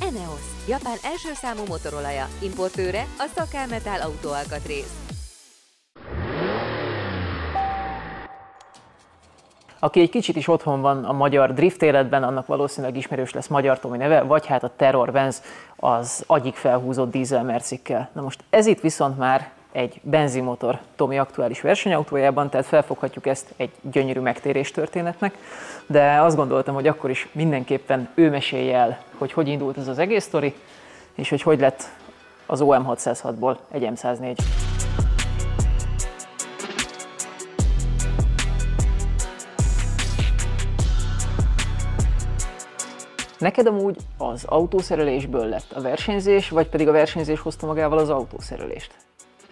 Eneos, Japán első számú motorolaja, importőre a Szakámetál autóalkatrész. Aki egy kicsit is otthon van a magyar drift életben, annak valószínűleg ismerős lesz Magyar Tomi neve, vagy hát a Terror Benz az agyik felhúzott dízel Na most ez itt viszont már egy benzinmotor Tomi aktuális versenyautójában, tehát felfoghatjuk ezt egy gyönyörű megtérés történetnek, de azt gondoltam, hogy akkor is mindenképpen ő mesélje el, hogy hogy indult ez az egész sztori, és hogy hogy lett az OM606-ból egy M104. Neked amúgy az autószerelésből lett a versenyzés, vagy pedig a versenyzés hozta magával az autószerelést?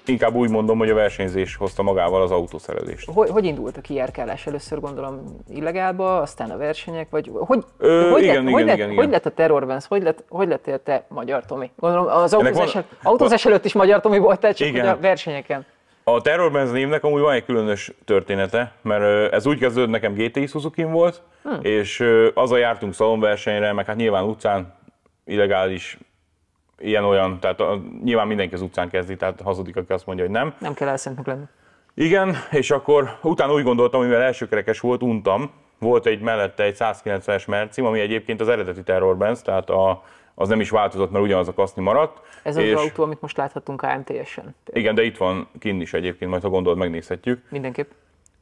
Inkább úgy mondom, hogy a versenyzés hozta magával az autószerelést. Hogy, hogy indult a kijárkálás? Először gondolom illegálba, aztán a versenyek, vagy hogy, Ö, hogy, igen, lett, igen, hogy, lett, igen, hogy lett a Terror Vance, hogy, lett, hogy lettél te Magyar Tomi? Gondolom az autózás, van, autózás előtt is Magyar Tomi volt csak igen. a versenyeken. A Terror Benz névnek amúgy van egy különös története, mert ez úgy kezdődött, nekem GTI suzuki volt, hmm. és azzal jártunk szalonversenyre, meg hát nyilván utcán illegális ilyen-olyan, tehát a, nyilván mindenki az utcán kezdi, tehát hazudik, aki azt mondja, hogy nem. Nem kell elszentnek lenni. Igen, és akkor utána úgy gondoltam, mivel elsőkerekes volt, untam, volt egy mellette egy 190-es mercim, ami egyébként az eredeti Terror Benz, tehát a, az nem is változott, mert ugyanaz a kaszni maradt. Ez az, és... az autó, amit most láthatunk AMTS-en. Igen, de itt van kinn is egyébként, majd ha gondolod, megnézhetjük. Mindenképp.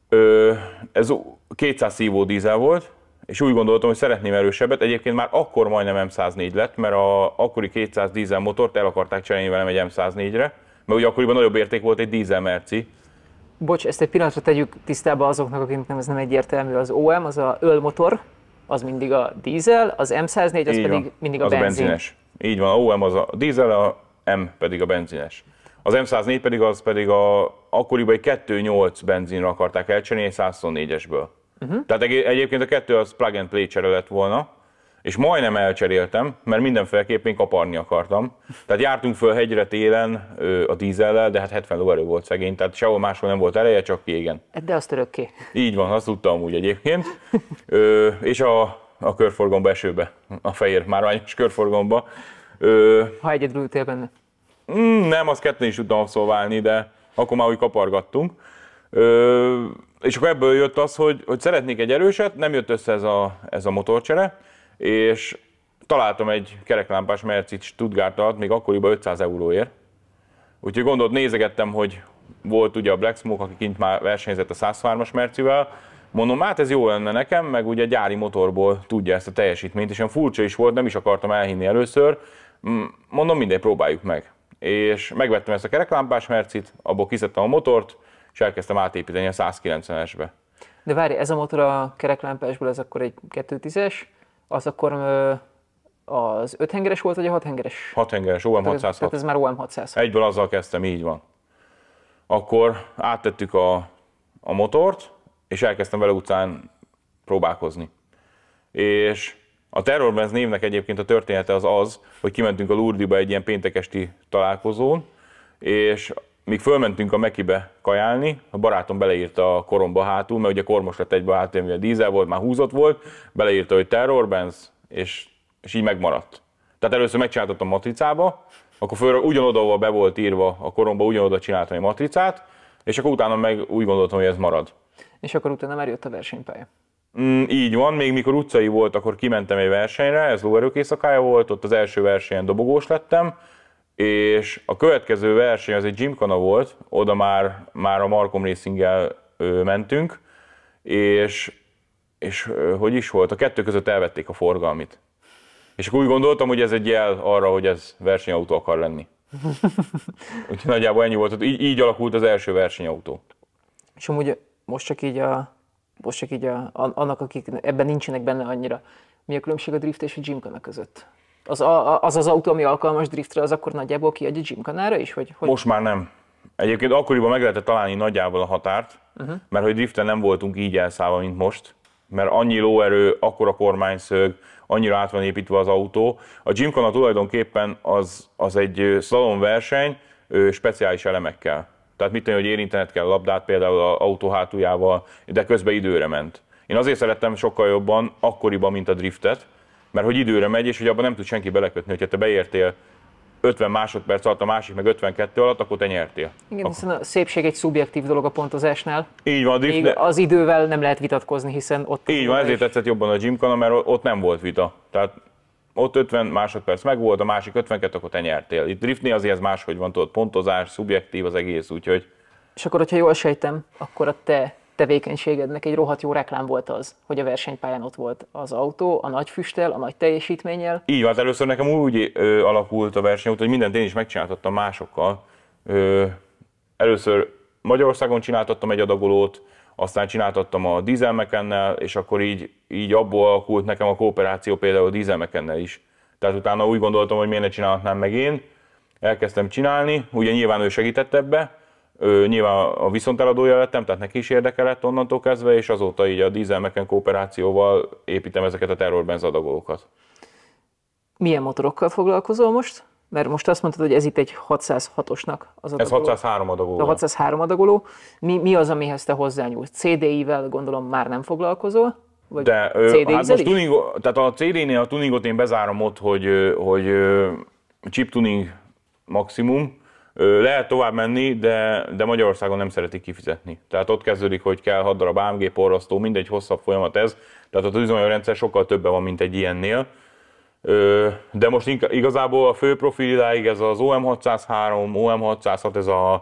Ö, ez 200 szívó dízel volt, és úgy gondoltam, hogy szeretném erősebbet. Egyébként már akkor majdnem M104 lett, mert a akkori 200 dízel motort el akarták cserélni velem egy M104-re, mert ugye akkoriban nagyobb érték volt egy dízel merci. Bocs, ezt egy pillanatra tegyük tisztába azoknak, akiknek ez nem egyértelmű. Az OM, az a ölmotor, az mindig a dízel, az M104 az Így pedig van. mindig a, az benzin. a benzines. Így van, a OM az a dízel, a M pedig a benzines. Az M104 pedig az pedig a akkoriban egy 2.8 benzinre akarták elcserélni egy 124-esből. Uh-huh. Tehát egyébként a kettő az plug and play csere lett volna, és majdnem elcseréltem, mert mindenféleképp én kaparni akartam. Tehát jártunk föl hegyre télen ö, a dízellel, de hát 70 lóerő volt szegény, tehát sehol máshol nem volt eleje, csak jégen. De azt örökké. Így van, azt tudtam úgy egyébként. Ö, és a, a körforgomba esőbe, a fehér márványos körforgomba. Ö, ha egyedül ültél benne? Mm, nem, azt ketten is tudtam abszolválni, de akkor már úgy kapargattunk. Ö, és akkor ebből jött az, hogy, hogy szeretnék egy erőset, nem jött össze ez a, ez a motorcsere, és találtam egy kereklámpás Mercedes Stuttgart-at, még akkoriban 500 euróért. Úgyhogy gondolt nézegettem, hogy volt ugye a Black Smoke, aki kint már versenyzett a 103-as Mercivel, mondom, hát ez jó lenne nekem, meg ugye gyári motorból tudja ezt a teljesítményt, és olyan furcsa is volt, nem is akartam elhinni először, mm, mondom, mindegy, próbáljuk meg. És megvettem ezt a kereklámpás mercit, abból kiszedtem a motort, és elkezdtem átépíteni a 190-esbe. De várj, ez a motor a kereklámpásból, ez akkor egy 210-es, az akkor az 5 hengeres volt, vagy a 6 hengeres? 6 hengeres, OM 606. Tehát ez már OM 606. Egyből azzal kezdtem, így van. Akkor áttettük a, a motort, és elkezdtem vele után próbálkozni. És a Terrorbenz névnek egyébként a története az az, hogy kimentünk a Lurdiba egy ilyen esti találkozón, és míg fölmentünk a Mekibe kajálni, a barátom beleírta a koromba hátul, mert ugye kormos lett egybe hátul, mivel dízel volt, már húzott volt, beleírta, hogy Terror Benz, és, és így megmaradt. Tehát először a matricába, akkor föl, ugyanoda, ahol be volt írva a koromba, ugyanoda csináltam egy matricát, és akkor utána meg úgy gondoltam, hogy ez marad. És akkor utána már jött a versenypálya. Mm, így van, még mikor utcai volt, akkor kimentem egy versenyre, ez lóerők éjszakája volt, ott az első versenyen dobogós lettem, és a következő verseny az egy gymkana volt, oda már, már a Markom racing mentünk, és, és hogy is volt, a kettő között elvették a forgalmit. És akkor úgy gondoltam, hogy ez egy jel arra, hogy ez versenyautó akar lenni. Úgyhogy nagyjából ennyi volt. Így, így alakult az első versenyautó. És amúgy most csak így, a, most csak így a, annak, akik ebben nincsenek benne annyira, mi a különbség a drift és a gymkana között? az, a, az az autó, ami alkalmas driftre, az akkor nagyjából kiadja gymkanára is? Hogy, hogy... Most már nem. Egyébként akkoriban meg lehetett találni nagyjából a határt, uh-huh. mert hogy driften nem voltunk így elszállva, mint most, mert annyi lóerő, akkora kormányszög, annyira át van építve az autó. A gymkana tulajdonképpen az, az egy szalonverseny speciális elemekkel. Tehát mit tenni, hogy érintenet kell labdát például az autó hátuljával, de közben időre ment. Én azért szerettem sokkal jobban akkoriban, mint a driftet, mert hogy időre megy, és hogy abban nem tud senki belekötni, hogyha te beértél 50 másodperc alatt, a másik meg 52 alatt, akkor te nyertél. Igen, akkor... hiszen a szépség egy szubjektív dolog a pontozásnál. Így van. Még de... Az idővel nem lehet vitatkozni, hiszen ott... Így van, ezért is. tetszett jobban a gymkana, mert ott nem volt vita. Tehát ott 50 másodperc meg volt, a másik 52, akkor te nyertél. Itt driftni azért ez máshogy van, tudod, pontozás, szubjektív az egész, úgyhogy... És akkor, hogyha jól sejtem, akkor a te tevékenységednek egy rohadt jó reklám volt az, hogy a versenypályán ott volt az autó, a nagy füsttel, a nagy teljesítménnyel. Így van, hát először nekem úgy ö, alakult a verseny, hogy mindent én is megcsináltattam másokkal. Ö, először Magyarországon csináltattam egy adagolót, aztán csináltattam a dízelmekennel, és akkor így, így abból alakult nekem a kooperáció például a dízelmekennel is. Tehát utána úgy gondoltam, hogy miért ne csinálhatnám meg én, elkezdtem csinálni, ugye nyilván ő segített ebbe, ő, nyilván a viszonteladója lettem, tehát neki is érdeke lett onnantól kezdve, és azóta így a dízelmeken kooperációval építem ezeket a terrorbenz adagolókat. Milyen motorokkal foglalkozol most? Mert most azt mondtad, hogy ez itt egy 606-osnak az adagoló. Ez 603 adagoló. A 603 adagoló. Mi, mi az, amihez te hozzányúlsz? CD-ivel gondolom már nem foglalkozol? Vagy De, cd hát most tuning, tehát a CD-nél a tuningot én bezárom ott, hogy, hogy chip tuning maximum, lehet tovább menni, de, de Magyarországon nem szeretik kifizetni. Tehát ott kezdődik, hogy kell 6 darab AMG porrasztó, mindegy hosszabb folyamat ez. Tehát üzemanyag rendszer sokkal többen van, mint egy ilyennél. De most igazából a fő profiláig ez az OM603, OM606, ez a,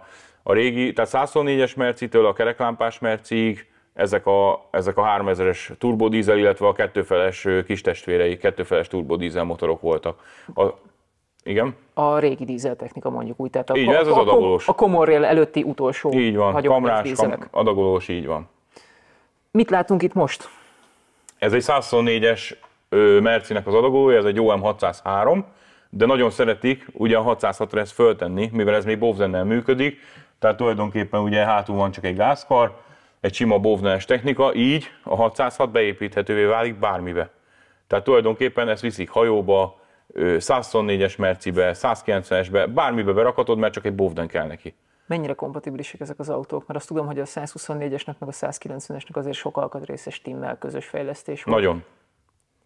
a régi, tehát 124-es mercitől a kereklámpás mercig, ezek a, ezek a 3000-es turbodízel, illetve a kettőfeles kis testvérei, kettőfeles turbodízel motorok voltak. A, igen. A régi dízeltechnika mondjuk úgy, tehát a, így, a, ez az a, adagolós. a komorrél előtti utolsó Így van, kamrás, kam, adagolós, így van. Mit látunk itt most? Ez egy 124-es Mercinek az adagolója, ez egy OM603, de nagyon szeretik ugye a 606-ra ezt föltenni, mivel ez még Bovzennel működik, tehát tulajdonképpen ugye hátul van csak egy gázkar, egy sima bovnás technika, így a 606 beépíthetővé válik bármibe. Tehát tulajdonképpen ezt viszik hajóba, 124-es Mercibe, 190-esbe, bármibe berakhatod, mert csak egy bóvdan kell neki. Mennyire kompatibilisek ezek az autók? Mert azt tudom, hogy a 124-esnek meg a 190-esnek azért sok alkatrészes timmel közös fejlesztés volt. Nagyon.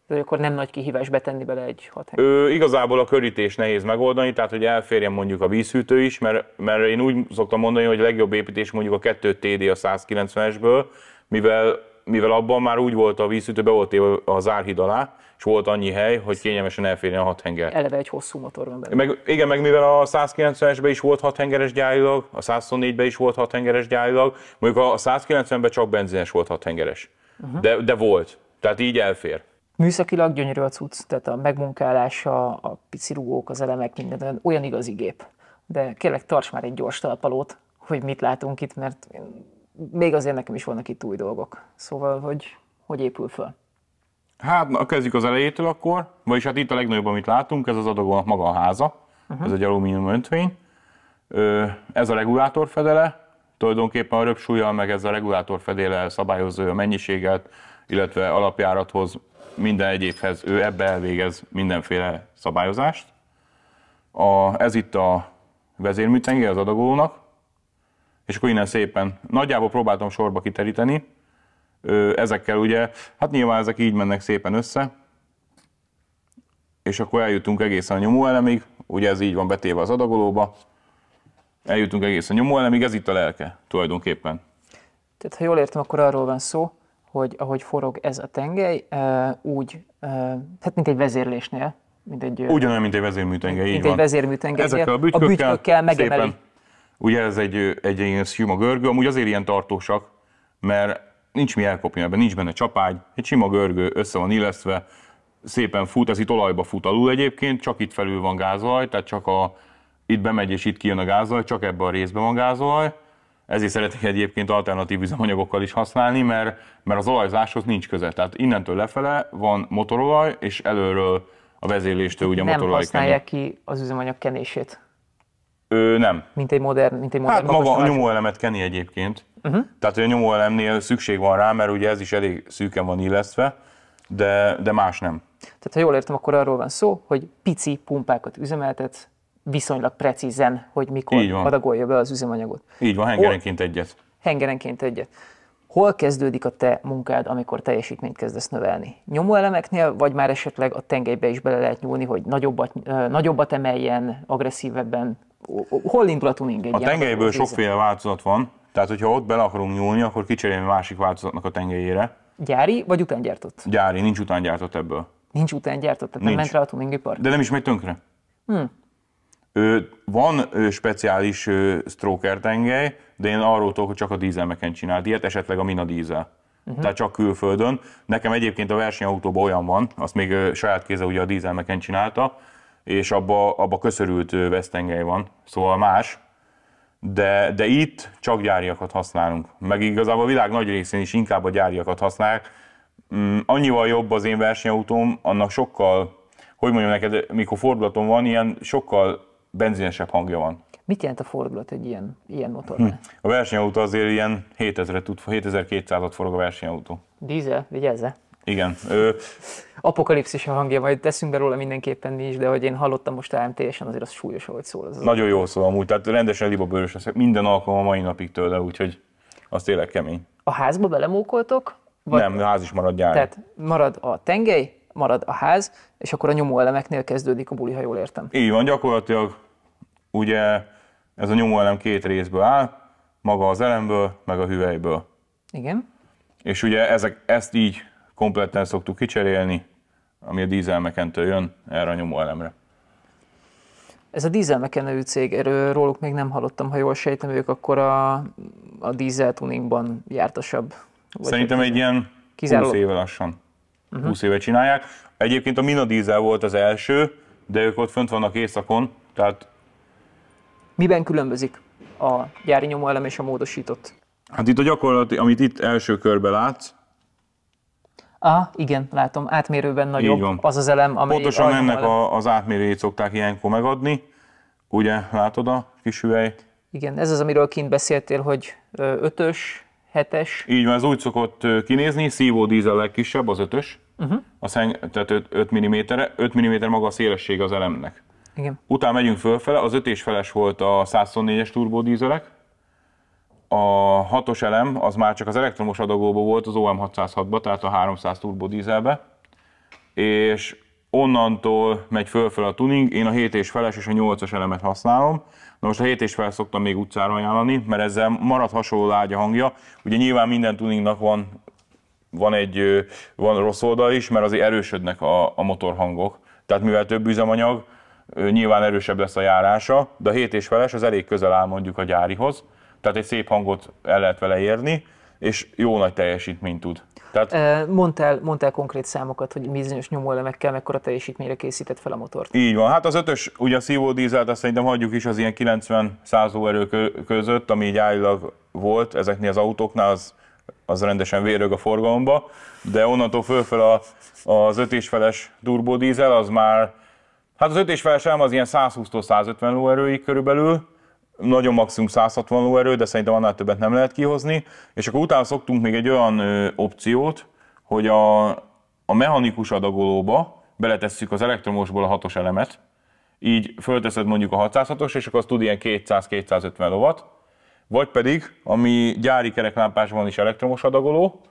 De akkor nem nagy kihívás betenni bele egy hat Ö, Igazából a körítés nehéz megoldani, tehát hogy elférjen mondjuk a vízhűtő is, mert, mert én úgy szoktam mondani, hogy a legjobb építés mondjuk a 2 TD a 190-esből, mivel, mivel abban már úgy volt a vízhűtő, be volt téve az alá, és volt annyi hely, hogy kényelmesen elférjen a hat henger. Eleve egy hosszú motor van benne. Meg, igen, meg mivel a 190-esben is volt hat hengeres gyárilag, a 124-ben is volt hat hengeres gyárilag, mondjuk a 190-ben csak benzines volt hat hengeres. Uh-huh. De, de volt, tehát így elfér. Műszakilag gyönyörű a cucc, tehát a megmunkálása, a pici rugók, az elemek, minden olyan igazi gép. De kérlek, tarts már egy gyors talpalót, hogy mit látunk itt, mert még azért nekem is vannak itt új dolgok. Szóval, hogy hogy épül föl? Hát, na, kezdjük az elejétől akkor, vagyis hát itt a legnagyobb, amit látunk, ez az adagolnak maga a háza, uh-huh. ez egy alumínium öntvény. Ez a regulátor fedele, tulajdonképpen a röpsúlyjal meg ez a regulátor fedele szabályozza a mennyiséget, illetve alapjárathoz, minden egyébhez, ő ebbe elvégez mindenféle szabályozást. A, ez itt a vezérműtenge az adagolónak, és akkor innen szépen nagyjából próbáltam sorba kiteríteni, ezekkel ugye, hát nyilván ezek így mennek szépen össze, és akkor eljutunk egészen a nyomóelemig, ugye ez így van betéve az adagolóba, eljutunk egészen a nyomóelemig, ez itt a lelke tulajdonképpen. Tehát ha jól értem, akkor arról van szó, hogy ahogy forog ez a tengely, úgy, hát mint egy vezérlésnél, mint egy... Ugyanolyan, mint egy vezérműtengely, így mint van. egy vezérműtengely. Ezekkel a bütykökkel, a bütykökkel megemeli. Szépen. Ugye ez egy, egy ilyen szűma görgő, amúgy azért ilyen tartósak, mert nincs mi elkopni, ebben nincs benne csapágy, egy sima görgő össze van illesztve, szépen fut, ez itt olajba fut alul egyébként, csak itt felül van gázolaj, tehát csak a, itt bemegy és itt kijön a gázolaj, csak ebben a részben van gázolaj. Ezért szeretnék egyébként alternatív üzemanyagokkal is használni, mert, mert az olajzáshoz nincs köze. Tehát innentől lefele van motorolaj, és előről a vezéléstől ugye nem motorolaj Nem használja kenő. ki az üzemanyag kenését. Ő nem. Mint egy modern mint egy modern Hát maga a nyomóelemet keni egyébként. Uh-huh. Tehát a nyomóelemnél szükség van rá, mert ugye ez is elég szűken van illesztve, de, de más nem. Tehát ha jól értem, akkor arról van szó, hogy pici pumpákat üzemeltet, viszonylag precízen, hogy mikor adagolja be az üzemanyagot. Így van, hengerenként Hol, egyet. Hengerenként egyet. Hol kezdődik a te munkád, amikor teljesítményt kezdesz növelni? Nyomóelemeknél, vagy már esetleg a tengelybe is bele lehet nyúlni, hogy nagyobbat, nagyobbat emeljen, agresszívebben hol indul a tuning egy A tengelyből sokféle változat van, tehát hogyha ott bele akarunk nyúlni, akkor kicserélni a másik változatnak a tengelyére. Gyári vagy utángyártott? Gyári, nincs utángyártott ebből. Nincs utángyártott, tehát nincs. nem ment rá a tuningipar. De nem is megy tönkre. Hmm. Ö, van ö, speciális ö, stroker tengely, de én arról tudok, hogy csak a dízelmeken csinált ilyet, esetleg a Mina dízel. Uh-huh. Tehát csak külföldön. Nekem egyébként a versenyautóban olyan van, azt még ö, saját kéze ugye a dízelmeken csinálta, és abba, abba köszörült vesztengely van, szóval más, de, de itt csak gyáriakat használunk. Meg igazából a világ nagy részén is inkább a gyáriakat használják. Mm, annyival jobb az én versenyautóm, annak sokkal, hogy mondjam neked, mikor fordulatom van, ilyen sokkal benzinesebb hangja van. Mit jelent a fordulat egy ilyen, ilyen motornál? Hm. A versenyautó azért ilyen 7000 tud, 7200-at forog a versenyautó. Dízel, vigyázz igen. Ö... Apokalipszis a hangja, majd teszünk be róla mindenképpen mi is, de hogy én hallottam most mts en azért az súlyos, ahogy szól. Az Nagyon jó jól szól amúgy, tehát rendesen libabőrös, minden alkalom a mai napig tőle, úgyhogy az tényleg kemény. A házba belemókoltok? Vagy... Nem, a ház is marad gyár. Tehát marad a tengely, marad a ház, és akkor a nyomóelemeknél kezdődik a buli, ha jól értem. Így van, gyakorlatilag ugye ez a nyomóelem két részből áll, maga az elemből, meg a hüvelyből. Igen. És ugye ezek, ezt így kompletten szoktuk kicserélni, ami a dízelmekentől jön erre a nyomóelemre. Ez a dízelmeken nevű cég, erről róluk még nem hallottam, ha jól sejtem, ők akkor a, a dízel tuningban jártasabb. Vagy Szerintem egy ilyen kizárólag. 20 éve lassan. Uh-huh. Mhm. 20 éve csinálják. Egyébként a Mina dízel volt az első, de ők ott fönt vannak északon, tehát... Miben különbözik a gyári nyomóelem és a módosított? Hát itt a gyakorlati, amit itt első körben látsz, Aha, igen, látom, átmérőben nagyobb az az elem, amely... Pontosan ennek a, az átmérőjét szokták ilyenkor megadni, ugye, látod a kis hüvely? Igen, ez az, amiről kint beszéltél, hogy ötös, hetes. Így van, ez úgy szokott kinézni, szívó dízel legkisebb, az ötös, uh-huh. a szeng, tehát 5, 5 mm, 5 mm maga a szélesség az elemnek. Igen. Utána megyünk fölfele, az és feles volt a 124-es turbódízelek, a hatos elem az már csak az elektromos adagóban volt az OM606-ba, tehát a 300 turbo dízelbe, és onnantól megy fölfel a tuning, én a 7 és feles és a 8-as elemet használom. Na most a 7 és fel szoktam még utcára ajánlani, mert ezzel marad hasonló lágy a hangja. Ugye nyilván minden tuningnak van, van egy van rossz oldal is, mert azért erősödnek a, a motorhangok. Tehát mivel több üzemanyag, nyilván erősebb lesz a járása, de a 7 és feles az elég közel áll mondjuk a gyárihoz. Tehát egy szép hangot el lehet vele érni, és jó nagy teljesítményt tud. Tehát... Mondtál, mondtál konkrét számokat, hogy bizonyos nyomóelemekkel mekkora teljesítményre készített fel a motort. Így van. Hát az ötös, ugye a dízelt, azt szerintem hagyjuk is az ilyen 90 erő között, ami így állilag volt ezeknél az autóknál, az, az rendesen vérög a forgalomba, de onnantól fölfel a, az feles turbodízel, az már, hát az és feles az ilyen 120-150 lóerőig körülbelül, nagyon maximum 160 lóerő, de szerintem annál többet nem lehet kihozni, és akkor utána szoktunk még egy olyan ö, opciót, hogy a, a mechanikus adagolóba beletesszük az elektromosból a hatos elemet, így fölteszed mondjuk a 606-os, és akkor az tud ilyen 200-250 lovat, vagy pedig, ami gyári kereklámpásban van is elektromos adagoló,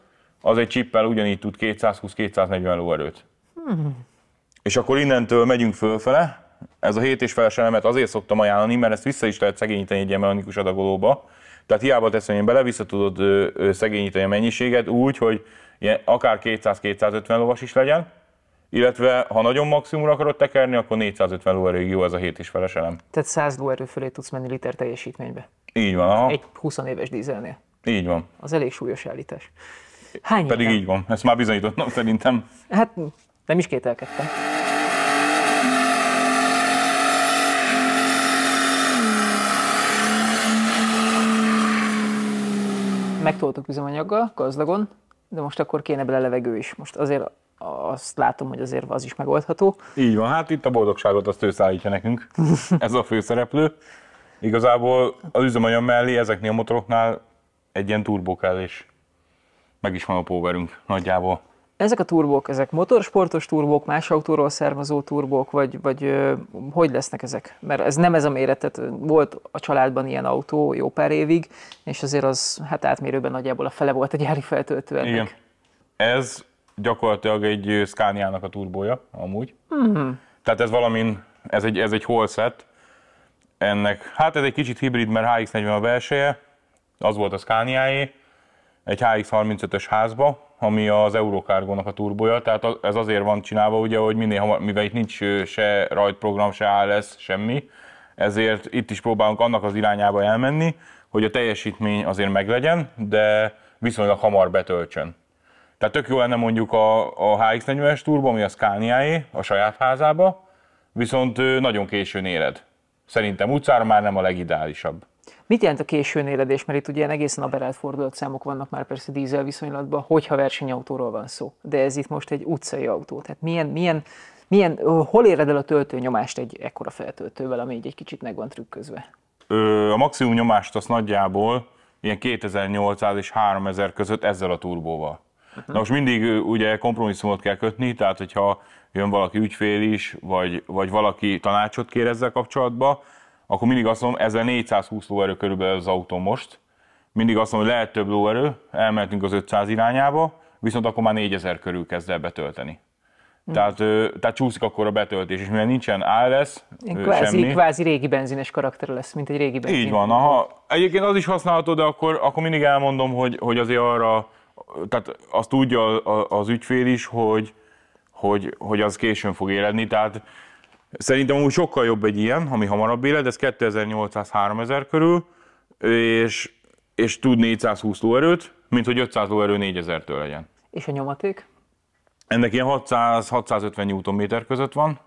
az egy csippel ugyanígy tud 220-240 lóerőt. Hmm. És akkor innentől megyünk fölfele, ez a 7 és feles elemet azért szoktam ajánlani, mert ezt vissza is lehet szegényíteni egy ilyen mechanikus adagolóba. Tehát hiába teszem én bele, vissza tudod szegényíteni a mennyiséget úgy, hogy ilyen, akár 200-250 lovas is legyen, illetve ha nagyon maximumra akarod tekerni, akkor 450 lóerőig jó ez a 7 és feles elem. Tehát 100 lóerő fölé tudsz menni liter teljesítménybe. Így van, aha. Egy 20 éves dízelnél. Így van. Az elég súlyos állítás. Hány Pedig éven? így van, ezt már bizonyítottam szerintem. Hát nem is kételkedtem. megtoltuk üzemanyaggal, gazdagon, de most akkor kéne bele levegő is. Most azért azt látom, hogy azért az is megoldható. Így van, hát itt a boldogságot azt ő szállítja nekünk. Ez a főszereplő. Igazából az üzemanyag mellé ezeknél a motoroknál egy ilyen turbó kell, és meg is van a powerünk nagyjából ezek a turbók, ezek motorsportos turbók, más autóról származó turbók, vagy, vagy hogy lesznek ezek? Mert ez nem ez a méret, tehát volt a családban ilyen autó jó pár évig, és azért az hát átmérőben nagyjából a fele volt a gyári feltöltő ennek. Igen. Ez gyakorlatilag egy Scania-nak a turbója, amúgy. Mm-hmm. Tehát ez valamin, ez egy, ez egy holszett. Ennek, hát ez egy kicsit hibrid, mert HX40 a belseje, az volt a Scania-é, egy HX35-ös házba, ami az Eurocárgónak a turbója, tehát ez azért van csinálva, ugye, hogy minél hamar, mivel itt nincs se rajtprogram, se ALS, e semmi, ezért itt is próbálunk annak az irányába elmenni, hogy a teljesítmény azért meglegyen, de viszonylag hamar betöltsön. Tehát tök jó lenne mondjuk a, a HX40-es turbo, ami a scania a saját házába, viszont nagyon későn éred. Szerintem utcára már nem a legideálisabb. Mit jelent a későn éledés? Mert itt ugye egészen aberált számok vannak már persze dízel viszonylatban, hogyha versenyautóról van szó. De ez itt most egy utcai autó. Tehát milyen, milyen, milyen hol éred el a töltőnyomást egy ekkora feltöltővel, ami így egy kicsit meg van trükközve? Ö, a maximum nyomást az nagyjából ilyen 2800 és 3000 között ezzel a turbóval. Uh-huh. Na most mindig ugye kompromisszumot kell kötni, tehát hogyha jön valaki ügyfél is, vagy, vagy valaki tanácsot kér ezzel kapcsolatban, akkor mindig azt mondom, 1420 lóerő körülbelül az autó most, mindig azt mondom, hogy lehet több lóerő, elmentünk az 500 irányába, viszont akkor már 4000 körül kezd el betölteni. Hm. Tehát, tehát csúszik akkor a betöltés, és mivel nincsen ALS, kvázi, semmi. Kvázi régi benzines karakter lesz, mint egy régi benzines. Így van. Aha. Egyébként az is használható, de akkor, akkor mindig elmondom, hogy, hogy azért arra, tehát azt tudja az ügyfél is, hogy, hogy, hogy az későn fog éredni. tehát Szerintem úgy sokkal jobb egy ilyen, ami hamarabb élet, ez 2800-3000 körül, és, és tud 420 lóerőt, mint hogy 500 lóerő 4000-től legyen. És a nyomaték? Ennek ilyen 600-650 Nm között van.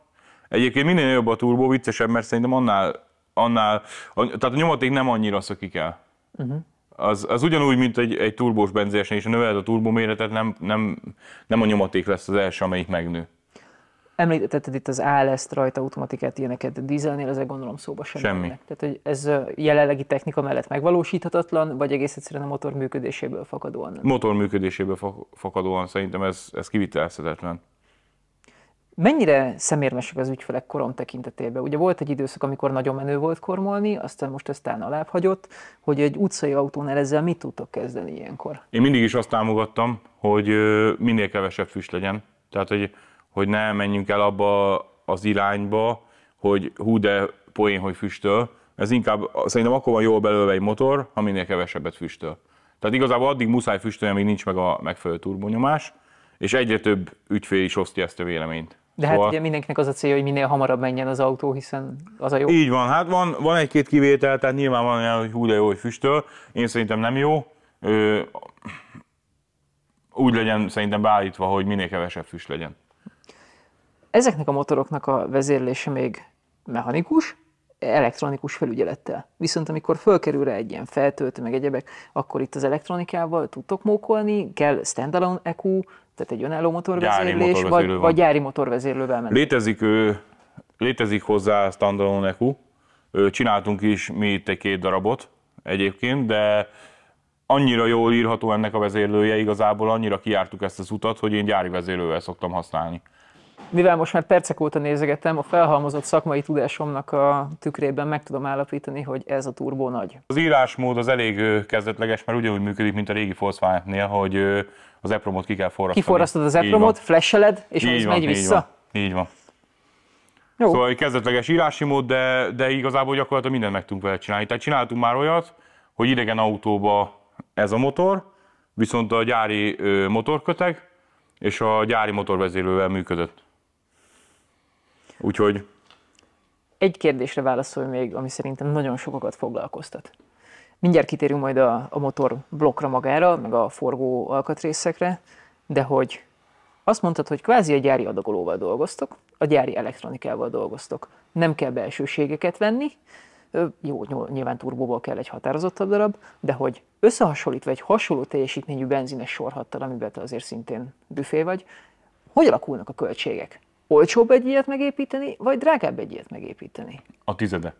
Egyébként minél jobb a turbó, viccesebb, mert szerintem annál, annál a, tehát a nyomaték nem annyira szökik el. Uh-huh. Az, az ugyanúgy, mint egy, egy turbós benzésnél, és növeled a turbó méretet, nem, nem, nem a nyomaték lesz az első, amelyik megnő. Említetted itt az als e rajta, automatikát, ilyeneket, dízelnél ezek gondolom szóba sem Semmi. Mennek. Tehát, hogy ez jelenlegi technika mellett megvalósíthatatlan, vagy egész egyszerűen a motor működéséből fakadóan? Nem? Motor működéséből fakadóan szerintem ez, ez kivitelezhetetlen. Mennyire szemérmesek az ügyfelek korom tekintetében? Ugye volt egy időszak, amikor nagyon menő volt kormolni, aztán most ezt talán alább hagyott, hogy egy utcai autónál ezzel mit tudtok kezdeni ilyenkor? Én mindig is azt támogattam, hogy minél kevesebb füst legyen. Tehát, hogy hogy ne menjünk el abba az irányba, hogy hú de poén, hogy füstöl. Ez inkább szerintem akkor van jól belőle egy motor, ha minél kevesebbet füstöl. Tehát igazából addig muszáj füstölni, amíg nincs meg a megfelelő turbonyomás, és egyre több ügyfél is osztja ezt a véleményt. De hát szóval... hát ugye mindenkinek az a célja, hogy minél hamarabb menjen az autó, hiszen az a jó. Így van, hát van, van egy-két kivétel, tehát nyilván van olyan, hogy hú de jó, hogy füstöl. Én szerintem nem jó. Ö, úgy legyen szerintem beállítva, hogy minél kevesebb füst legyen. Ezeknek a motoroknak a vezérlése még mechanikus, elektronikus felügyelettel. Viszont amikor fölkerül rá egy ilyen feltöltő, meg egyebek, akkor itt az elektronikával tudtok mókolni, kell standalone EQ, tehát egy önálló motorvezérlés, gyári vagy, vagy gyári motorvezérlővel menni. Létezik, ő, létezik hozzá standalone EQ, csináltunk is mi itt egy két darabot egyébként, de annyira jól írható ennek a vezérlője, igazából annyira kiártuk ezt az utat, hogy én gyári vezérlővel szoktam használni mivel most már percek óta nézegetem, a felhalmozott szakmai tudásomnak a tükrében meg tudom állapítani, hogy ez a turbó nagy. Az írásmód az elég kezdetleges, mert ugyanúgy működik, mint a régi Volkswagen-nél, hogy az epromot ki kell forrasztani. Kiforrasztod az epromot, flesseled, és így az van, megy így vissza. Van, így van. Jó. Szóval egy kezdetleges írási mód, de, de igazából gyakorlatilag mindent meg tudunk vele csinálni. Tehát csináltunk már olyat, hogy idegen autóba ez a motor, viszont a gyári motorköteg és a gyári motorvezérlővel működött. Úgyhogy... Egy kérdésre válaszolj még, ami szerintem nagyon sokakat foglalkoztat. Mindjárt kitérünk majd a, a motor blokkra magára, meg a forgó alkatrészekre, de hogy azt mondtad, hogy kvázi a gyári adagolóval dolgoztok, a gyári elektronikával dolgoztok. Nem kell belsőségeket venni, jó, nyilván turbóval kell egy határozottabb darab, de hogy összehasonlítva egy hasonló teljesítményű benzines sorhattal, amiben te azért szintén büfé vagy, hogy alakulnak a költségek? olcsóbb egy ilyet megépíteni, vagy drágább egy ilyet megépíteni? A tizede.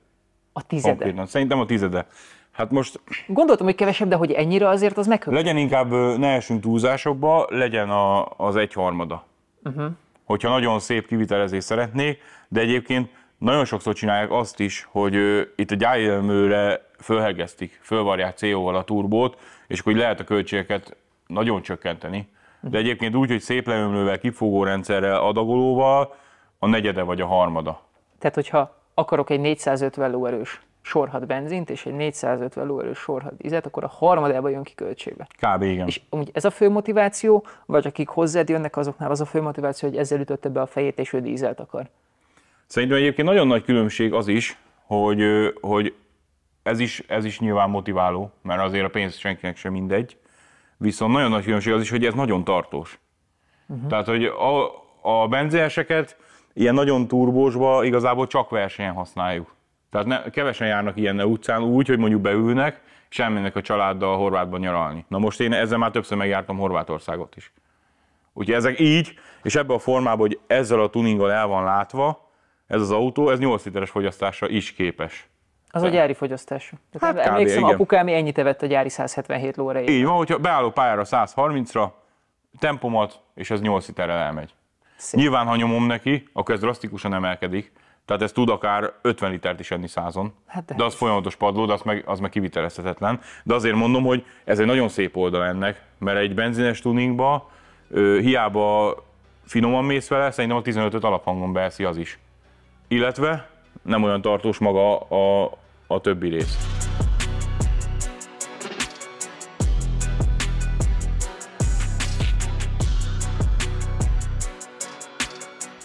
A tizede. Konkrétan. Szerintem a tizede. Hát most... Gondoltam, hogy kevesebb, de hogy ennyire azért az meghökkent. Legyen inkább, ne esünk túlzásokba, legyen a, az egyharmada. Uh-huh. Hogyha nagyon szép kivitelezést szeretnék, de egyébként nagyon sokszor csinálják azt is, hogy ő, itt a gyájjelműre fölhegeztik, fölvarják CO-val a turbót, és hogy lehet a költségeket nagyon csökkenteni de egyébként úgy, hogy szép leömlővel, kifogó rendszerrel, adagolóval a negyede vagy a harmada. Tehát, hogyha akarok egy 450 lóerős sorhat benzint és egy 450 lóerős sorhat izet, akkor a harmadába jön ki költségbe. Kb. igen. És amúgy ez a fő motiváció, vagy akik hozzád jönnek, azoknál az a fő motiváció, hogy ezzel ütötte be a fejét, és ő dízelt akar. Szerintem egyébként nagyon nagy különbség az is, hogy, hogy ez, is, ez is nyilván motiváló, mert azért a pénz senkinek sem mindegy, Viszont nagyon nagy különbség az is, hogy ez nagyon tartós. Uh-huh. Tehát, hogy a, a benzineseket ilyen nagyon turbósba igazából csak versenyen használjuk. Tehát ne, kevesen járnak ilyen utcán úgy, hogy mondjuk beülnek, és elmennek a családdal Horvátban nyaralni. Na most én ezzel már többször megjártam Horvátországot is. Úgyhogy ezek így, és ebben a formában, hogy ezzel a tuninggal el van látva, ez az autó, ez 8 literes fogyasztásra is képes. Az a gyári fogyasztású. Hát kb. Emlékszem, igen. apukámi ennyit evett a gyári 177 lóra. Így van, hogyha beálló pályára 130-ra, tempomat, és az 8 literre elmegy. Szépen. Nyilván, ha nyomom neki, akkor ez drasztikusan emelkedik. Tehát ez tud akár 50 litert is enni százon. Hát de, de az folyamatos padló, de az meg, az meg kivitelezhetetlen. De azért mondom, hogy ez egy nagyon szép oldal ennek, mert egy benzines tuningba ö, hiába finoman mész vele, szerintem a 15-öt alaphangon beeszi az is. Illetve nem olyan tartós maga a, a többi rész.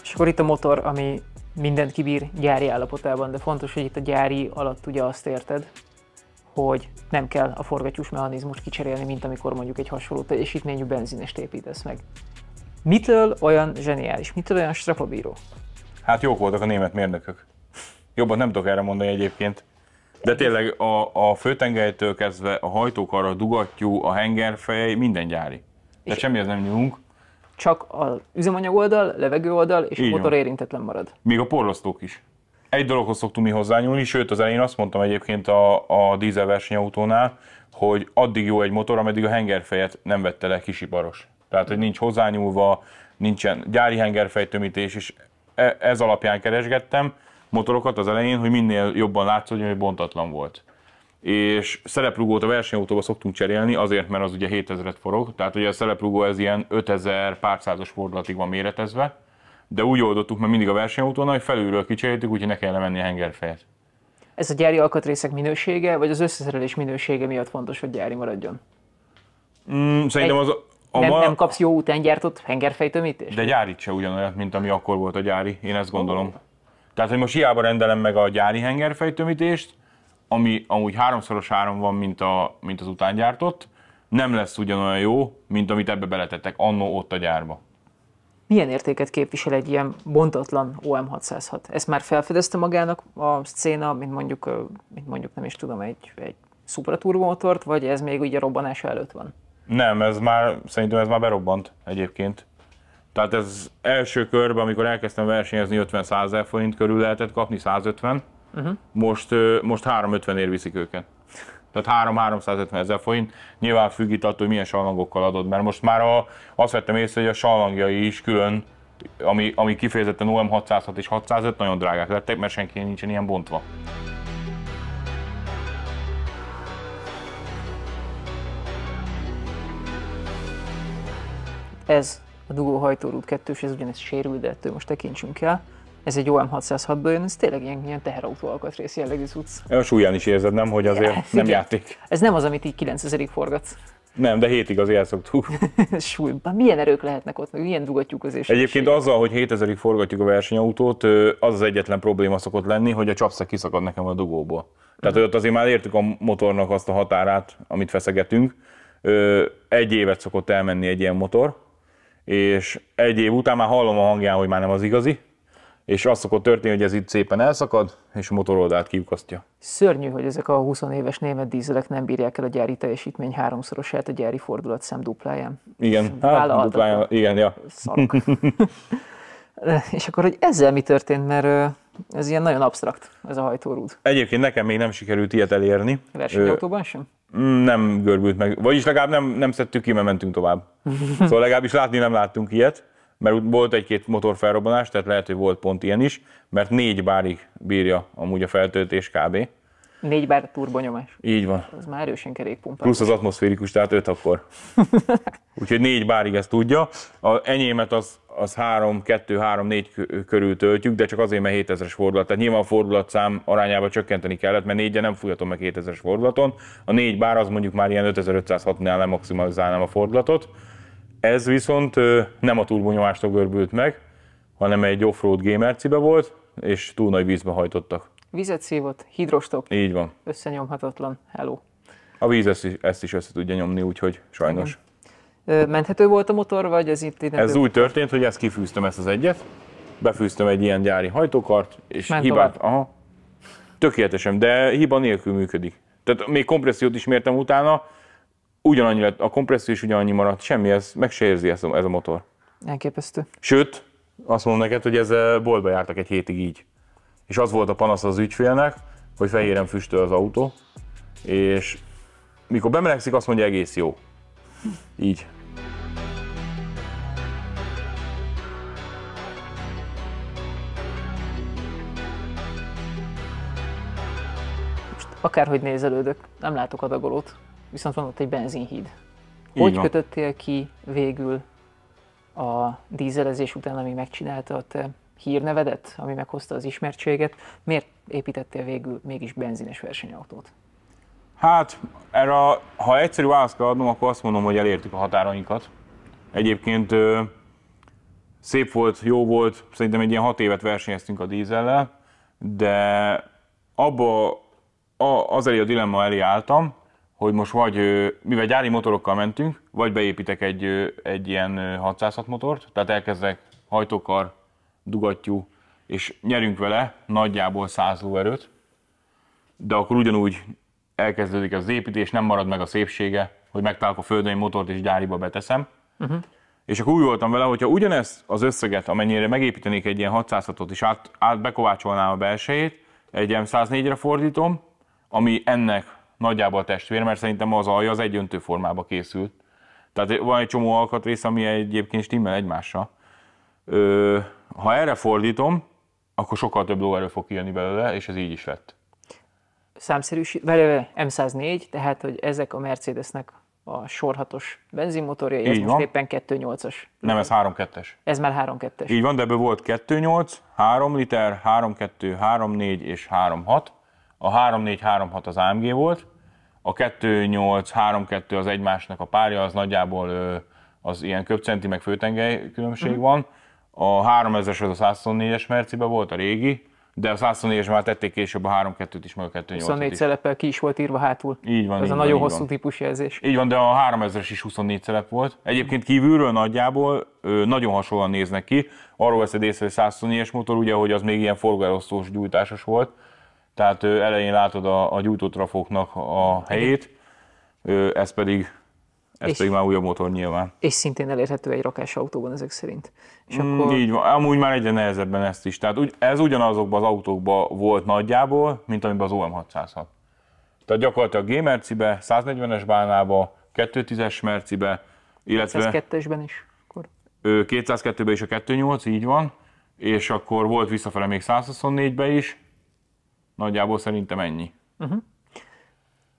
És akkor itt a motor, ami mindent kibír gyári állapotában, de fontos, hogy itt a gyári alatt ugye azt érted, hogy nem kell a forgatyús mechanizmust kicserélni, mint amikor mondjuk egy hasonló teljesítményű benzinest építesz meg. Mitől olyan zseniális? Mitől olyan strapabíró? Hát jók voltak a német mérnökök. Jobban nem tudok erre mondani egyébként. De tényleg a, a főtengelytől kezdve a hajtókar, a dugattyú, a hengerfej, minden gyári. De semmi az nem nyúlunk. Csak az üzemanyag oldal, levegő oldal és Így a motor van. érintetlen marad. Még a porlasztók is. Egy dologhoz szoktunk mi hozzányúlni, sőt az elején azt mondtam egyébként a, a dízel versenyautónál, hogy addig jó egy motor, ameddig a hengerfejet nem vette le kisiparos. Tehát, hogy nincs hozzányúlva, nincsen gyári hengerfejtömítés, és e, ez alapján keresgettem motorokat az elején, hogy minél jobban látszódjon, hogy bontatlan volt. És szereplugót a versenyautóba szoktunk cserélni, azért, mert az ugye 7000-et forog, tehát ugye a szereplugó ez ilyen 5000 pár százas fordulatig van méretezve, de úgy oldottuk meg mindig a versenyautónál, hogy felülről kicseréltük, úgyhogy ne kellene menni a hengerfejet. Ez a gyári alkatrészek minősége, vagy az összeszerelés minősége miatt fontos, hogy gyári maradjon? Mm, szerintem az, a nem, ma... nem kapsz jó után gyártott hengerfejtömítést? De gyárit se ugyanolyat, mint ami akkor volt a gyári, én ezt gondolom. Oh. Tehát, hogy most hiába rendelem meg a gyári hengerfejtömítést, ami amúgy háromszoros áron van, mint, a, mint az utángyártott, nem lesz ugyanolyan jó, mint amit ebbe beletettek annó ott a gyárba. Milyen értéket képvisel egy ilyen bontatlan OM606? Ezt már felfedezte magának a széna, mint mondjuk, mint mondjuk nem is tudom, egy, egy szupraturbomotort, vagy ez még ugye robbanása előtt van? Nem, ez már, szerintem ez már berobbant egyébként. Tehát ez első körben, amikor elkezdtem versenyezni, 50-100 ezer forint körül lehetett kapni, 150. Uh-huh. Mhm. Most, most 350 ér viszik őket. Tehát 3-350 ezer forint. Nyilván függ itt attól, hogy milyen salangokkal adod, mert most már a, azt vettem észre, hogy a salangjai is külön, ami, ami kifejezetten OM 606 és 605 nagyon drágák lettek, mert senki nincsen ilyen bontva. Ez a dugó hajtórút kettős, ez ugyanezt sérül, de ettől most tekintsünk el. Ez egy OM606 jön, ez tényleg ilyen, ilyen teherautó alkatrész jellegű cucc. A súlyán is érzed, nem, hogy azért ja, nem játék. Ez nem az, amit így 9000-ig forgatsz. Nem, de hétig azért el szoktuk. Súlyban. Milyen erők lehetnek ott, meg milyen dugatjuk az Egyébként azzal, hogy 7000-ig forgatjuk a versenyautót, az az egyetlen probléma szokott lenni, hogy a csapszak kiszakad nekem a dugóból. Tehát, hogy ott azért már értük a motornak azt a határát, amit feszegetünk. Egy évet szokott elmenni egy ilyen motor, és egy év után már hallom a hangján, hogy már nem az igazi, és az szokott történni, hogy ez itt szépen elszakad, és a motoroldát kiukasztja. Szörnyű, hogy ezek a 20 éves német dízelek nem bírják el a gyári teljesítmény háromszorosát a gyári fordulatszám dupláján. Igen, hát, dupláján, igen, ja. és akkor, hogy ezzel mi történt, mert ez ilyen nagyon absztrakt, ez a hajtórúd. Egyébként nekem még nem sikerült ilyet elérni. Versenyautóban sem? Mm, nem görbült meg. Vagyis legalább nem, nem szedtük ki, mert mentünk tovább. Szóval legalábbis látni nem láttunk ilyet, mert volt egy-két felrobbanás, tehát lehet, hogy volt pont ilyen is, mert négy bárig bírja amúgy a feltöltés kb. Négy bár turbonyomás. Így van. Ez már erősen kerékpumpa. Plusz az atmoszférikus, tehát öt akkor. Úgyhogy négy bárig ezt tudja. A enyémet az, az 3, 2, 3, 4 körül töltjük, de csak azért, mert 7000-es fordulat. Tehát nyilván a fordulatszám arányába csökkenteni kellett, mert négyen nem fújhatom meg 7000-es fordulaton. A négy bár az mondjuk már ilyen 5506-nál nem maximalizálnám a fordulatot. Ez viszont nem a turbonyomástól görbült meg, hanem egy offroad gamer volt, és túl nagy vízbe hajtottak vizet szívott, hidrostop. Így van. Összenyomhatatlan, hello. A víz ezt is, ezt is össze tudja nyomni, úgyhogy sajnos. Ö, Menthető volt a motor, vagy ez itt nem Ez úgy történt, hogy ezt kifűztem ezt az egyet, befűztem egy ilyen gyári hajtókart, és Ment hibát, aha, tökéletesen, de hiba nélkül működik. Tehát még kompressziót is mértem utána, ugyanannyi lett, a kompresszió is ugyanannyi maradt, semmi, ez, meg se érzi ez a, ez a motor. Elképesztő. Sőt, azt mondom neked, hogy ez boltba jártak egy hétig így és az volt a panasz az ügyfélnek, hogy fehéren füstöl az autó, és mikor bemelegszik, azt mondja egész jó. Így. Most akárhogy nézelődök, nem látok adagolót, viszont van ott egy benzinhíd. Hogy kötöttél ki végül a dízelezés után, amíg megcsinálta a te hírnevedet, ami meghozta az ismertséget. Miért építettél végül mégis benzines versenyautót? Hát, erre, ha egyszerű választ kell adnom, akkor azt mondom, hogy elértük a határainkat. Egyébként szép volt, jó volt, szerintem egy ilyen hat évet versenyeztünk a dízellel, de abba a, az elé a dilemma elé álltam, hogy most vagy, mivel gyári motorokkal mentünk, vagy beépítek egy, egy ilyen 606 motort, tehát elkezdek hajtókar, dugattyú, és nyerünk vele nagyjából 100 lóerőt, de akkor ugyanúgy elkezdődik az építés, nem marad meg a szépsége, hogy megtalálok a földön egy motort és gyáriba beteszem. Uh-huh. És akkor úgy voltam vele, hogyha ugyanezt az összeget, amennyire megépítenék egy ilyen 600-ot, és át, át bekovácsolnám a belsejét, egy M104-re fordítom, ami ennek nagyjából a testvér, mert szerintem az alja az egyöntő formába készült. Tehát van egy csomó alkatrész, ami egyébként stimmel egymással. Ö, ha erre fordítom, akkor sokkal több lóerő fog kijönni belőle, és ez így is lett. Számszerűs, belőle M104, tehát hogy ezek a Mercedesnek a sorhatos benzinmotorja, ez van. most éppen 2.8-as. Nem, ez 3.2-es. Ez már 3.2-es. Így van, de ebből volt 2.8, 3 liter, 3.2, 3.4 és 3.6. A 3.4, 3.6 az AMG volt, a 2.8, 3.2 az egymásnak a párja, az nagyjából az ilyen köpcenti meg főtengely különbség uh-huh. van, a 3000-es az a 124-es Mercibe volt, a régi, de a 124-es már tették később a 3-2-t is, meg a 2 8 24 szelepel ki is volt írva hátul. Így van. Ez így a van, hosszú típus jelzés. Így van, de a 3000-es is 24 szelep volt. Egyébként kívülről nagyjából ö, nagyon hasonlóan néznek ki. Arról veszed észre, hogy 124-es motor, ugye, hogy az még ilyen forgalosztós gyújtásos volt. Tehát ö, elején látod a, a gyújtótrafoknak a helyét, ö, ez pedig ez és, pedig már újabb motor nyilván. És szintén elérhető egy rakás autóban ezek szerint. És mm, akkor... Így van, amúgy már egyre nehezebben ezt is. Tehát ez ugyanazokban az autókban volt nagyjából, mint amiben az OM606. Tehát gyakorlatilag G mercibe, 140-es bánába, 210-es mercibe, illetve... 202-esben is. Akkor. 202-ben is a 28, így van. És akkor volt visszafele még 124-be is. Nagyjából szerintem ennyi. Uh-huh.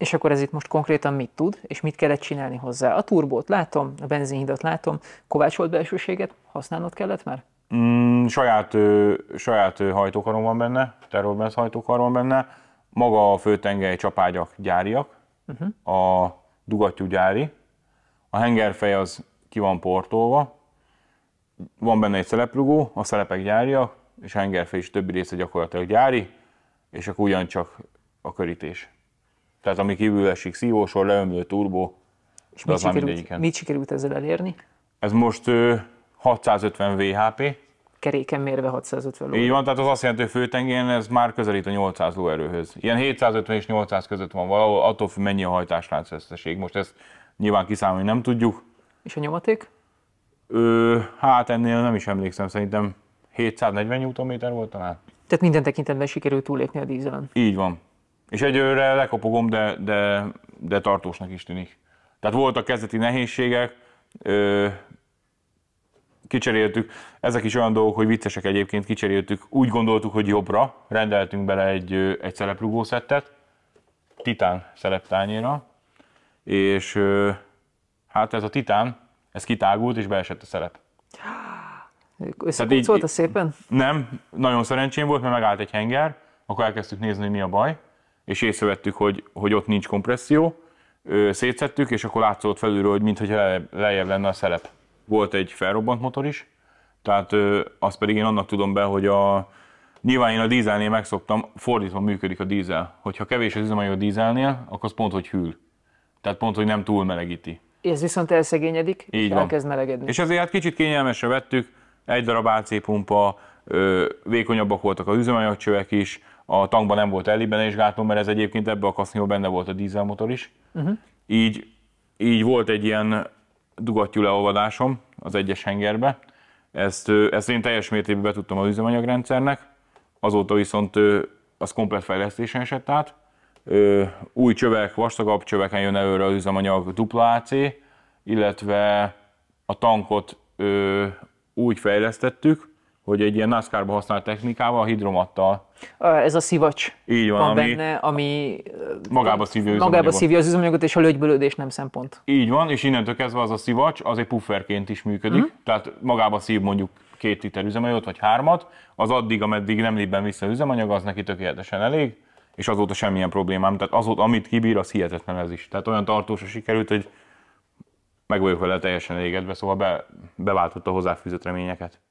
És akkor ez itt most konkrétan mit tud, és mit kellett csinálni hozzá? A turbót látom, a benzinhidat látom, kovácsolt belsőséget használnod kellett már? Mm, saját, saját hajtókarom van benne, terrorbenz hajtókar van benne, maga a főtengely csapágyak gyáriak, uh-huh. a dugattyú gyári, a hengerfej az ki van portolva, van benne egy szeleprugó, a szelepek gyáriak, és a hengerfej is többi része gyakorlatilag gyári, és akkor ugyancsak a körítés. Tehát ami kívül esik szívósor, leömlő turbó, és mit, mit, sikerült, mit sikerült ezzel elérni? Ez most 650 VHP. Keréken mérve 650 lóerő. Így van, tehát az azt jelenti, hogy főtengén ez már közelít a 800 lóerőhöz. Ilyen 750 és 800 között van valahol, attól függ mennyi a összeség. Most ezt nyilván kiszámolni nem tudjuk. És a nyomaték? Ö, hát ennél nem is emlékszem, szerintem 740 Nm volt talán. Tehát minden tekintetben sikerült túlépni a dízelen. Így van. És egyőre lekopogom, de, de, de tartósnak is tűnik. Tehát voltak kezdeti nehézségek, ö, kicseréltük. Ezek is olyan dolgok, hogy viccesek egyébként, kicseréltük. Úgy gondoltuk, hogy jobbra, rendeltünk bele egy, egy szereplugó szettet, titán szereptányéra, és ö, hát ez a titán, ez kitágult, és beesett a szerep. Összekulcolta szépen? Nem, nagyon szerencsém volt, mert megállt egy henger, akkor elkezdtük nézni, hogy mi a baj, és észrevettük, hogy, hogy ott nincs kompresszió, szétszettük, és akkor látszott felülről, hogy mintha lejjebb lenne a szerep. Volt egy felrobbant motor is, tehát azt pedig én annak tudom be, hogy a, nyilván én a dízelnél megszoktam, fordítva működik a dízel. Hogyha kevés az üzemanyag a dízelnél, akkor az pont, hogy hűl. Tehát pont, hogy nem túl melegíti. Ez viszont elszegényedik, Így és van. elkezd melegedni. És ezért hát kicsit kényelmesre vettük, egy darab AC pumpa, vékonyabbak voltak a üzemanyagcsövek is, a tankban nem volt gátló, mert ez egyébként ebbe a kasznió benne volt a dízelmotor is. Uh-huh. Így, így volt egy ilyen dugattyú leolvadásom az egyes hengerbe. Ezt, ezt én teljes mértékben betudtam az üzemanyagrendszernek, azóta viszont az komplet fejlesztésen esett át. Új csövek, vastagabb csöveken jön előre az üzemanyag AC, illetve a tankot úgy fejlesztettük, hogy egy ilyen NASCAR-ba használt technikával, a hidromattal. Ez a szivacs Így van, van ami benne, ami magába szívja az magába szívja az üzemanyagot, és a lögybölődés nem szempont. Így van, és innentől kezdve az a szivacs, az egy pufferként is működik, mm. tehát magába szív mondjuk két liter üzemanyagot, vagy hármat, az addig, ameddig nem lép vissza üzemanyag, az neki tökéletesen elég, és azóta semmilyen problémám. Tehát azóta, amit kibír, az hihetetlen ez is. Tehát olyan tartósra sikerült, hogy meg vagyok vele teljesen elégedve, szóval be, beváltotta a hozzáfűzött reményeket.